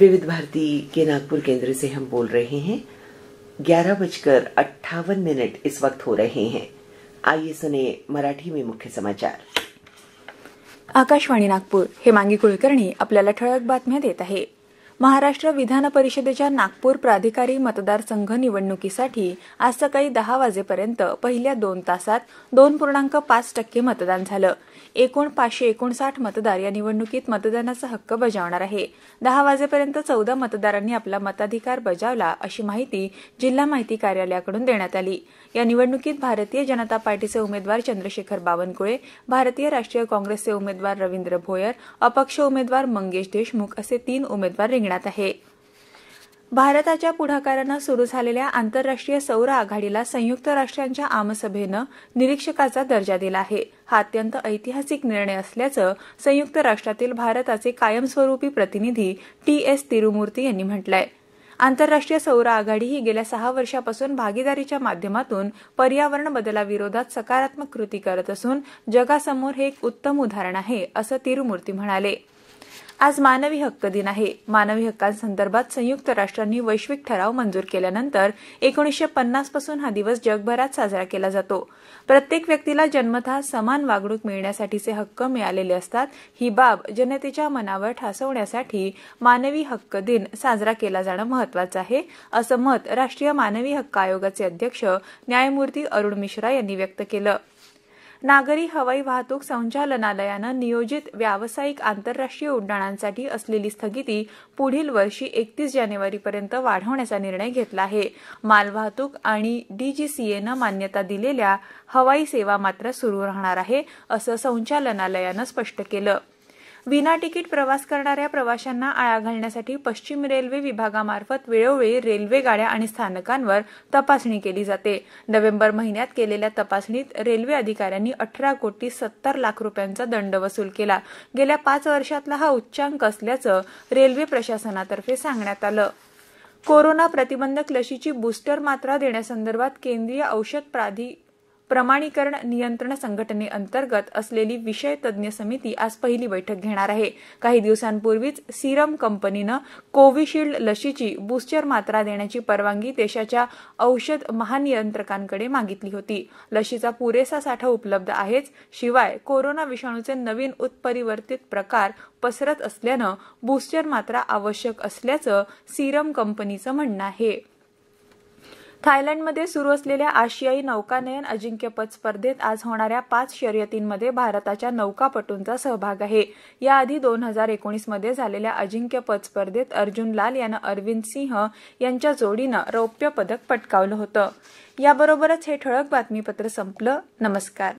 विविध भारती के नागपुर केंद्र से हम बोल रहे हैं ग्यारह बजकर अट्ठावन मिनट इस वक्त हो रहे हैं आइए सुने मराठी में मुख्य समाचार आकाशवाणी नागपूर हे कुलकर्णी आपल्याला ठळक बातम्या देत आहे महाराष्ट्र विधान परिषदेच्या नागपूर प्राधिकारी मतदारसंघ निवडणुकीसाठी आज सकाळी दहा वाजेपर्यंत पहिल्या दोन तासात दोन पूर्णांक पाच टक्के मतदान झालं एकूण पाचशे एकोणसाठ मतदार या निवडणुकीत मतदानाचा हक्क बजावणार आहे दहा वाजेपर्यंत चौदा मतदारांनी आपला मताधिकार बजावला अशी माहिती जिल्हा माहिती कार्यालयाकडून देण्यात आली या निवडणुकीत भारतीय जनता पार्टीचे उमेदवार चंद्रशेखर बावनकुळे भारतीय राष्ट्रीय काँग्रेसचे उमेदवार रवींद्र भोयर अपक्ष उमेदवार मंगेश देशमुख असे तीन उमेदवार रिंगणार आहे भारताच्या पुढाकारानं सुरू झालेल्या आंतरराष्ट्रीय सौर आघाडीला संयुक्त राष्ट्रांच्या आमसभेनं निरीक्षकाचा दर्जा दिला आहे हा अत्यंत ऐतिहासिक निर्णय असल्याचं संयुक्त राष्ट्रातील भारताचे कायमस्वरूपी प्रतिनिधी टी एस तिरुमूर्ती यांनी म्हटलंय आंतरराष्ट्रीय सौर आघाडी ही गेल्या सहा वर्षापासून भागीदारीच्या माध्यमातून पर्यावरण बदलाविरोधात सकारात्मक कृती करत असून जगासमोर हे एक उत्तम उदाहरण आहे असं तिरुमूर्ती म्हणाले आज मानवी हक्क दिन आहे मानवी हक्कांसंदर्भात संयुक्त राष्ट्रांनी वैश्विक ठराव मंजूर केल्यानंतर एकोणीसशे पन्नास पासून हा दिवस जगभरात साजरा केला जातो प्रत्येक व्यक्तीला जन्मतः समान वागणूक मिळण्यासाठीचे हक्क मिळालेले असतात ही बाब जनतेच्या मनावर ठासवण्यासाठी मानवी हक्क दिन साजरा केला जाणं महत्वाचं आहे असं मत राष्ट्रीय मानवी हक्क आयोगाचे अध्यक्ष न्यायमूर्ती अरुण मिश्रा यांनी व्यक्त केलं नागरी हवाई वाहतूक संचालनालयानं नियोजित व्यावसायिक आंतरराष्ट्रीय उड्डाणांसाठी असलेली स्थगिती पुढील वर्षी एकतीस जानेवारीपर्यंत वाढवण्याचा निर्णय घेतला आहे मालवाहतूक आणि डीजीसीएनं मान्यता दिलेल्या हवाई सेवा मात्र सुरू राहणार आहे असं संचालनालयानं स्पष्ट केलं विना तिकीट प्रवास करणाऱ्या प्रवाशांना आळा घालण्यासाठी पश्चिम रेल्वे विभागामार्फत वेळोवेळी रेल्वे गाड्या आणि स्थानकांवर तपासणी केली जाते नोव्हेंबर महिन्यात केलेल्या तपासणीत रेल्वे अधिकाऱ्यांनी अठरा कोटी सत्तर लाख रुपयांचा दंड वसूल केला गेल्या पाच वर्षातला हा उच्चांक असल्याचं रेल्वे प्रशासनातर्फे सांगण्यात आलं कोरोना प्रतिबंधक लशीची बूस्टर मात्रा देण्यासंदर्भात केंद्रीय औषध प्राधिकरण प्रमाणीकरण नियंत्रण संघटनेअंतर्गत असलेली विषय तज्ज्ञ समिती आज पहिली बैठक घेणार आहे काही दिवसांपूर्वीच सिरम कंपनीनं कोविशिल्ड लशीची बूस्टर मात्रा देण्याची परवानगी देशाच्या औषध महानियंत्रकांकडे मागितली होती लशीचा पुरेसा साठा उपलब्ध आहेच शिवाय कोरोना विषाणूचे नवीन उत्परिवर्तित प्रकार पसरत असल्यानं बूस्टर मात्रा आवश्यक असल्याचं सिरम कंपनीचं म्हणणं आहे थायलंडमध्ये सुरू असलेल्या आशियाई नौकानयन अजिंक्यपद स्पर्धेत आज होणाऱ्या पाच शर्यतींमध्ये भारताच्या नौकापटूंचा सहभाग आहे याआधी दोन हजार एकोणीसमध्ये झालेल्या अजिंक्यपद स्पर्धेत अर्जुन लाल यानं अरविंद सिंह यांच्या जोडीनं रौप्य पदक पटकावलं होतं याबरोबरच हे ठळक बातमीपत्र संपलं नमस्कार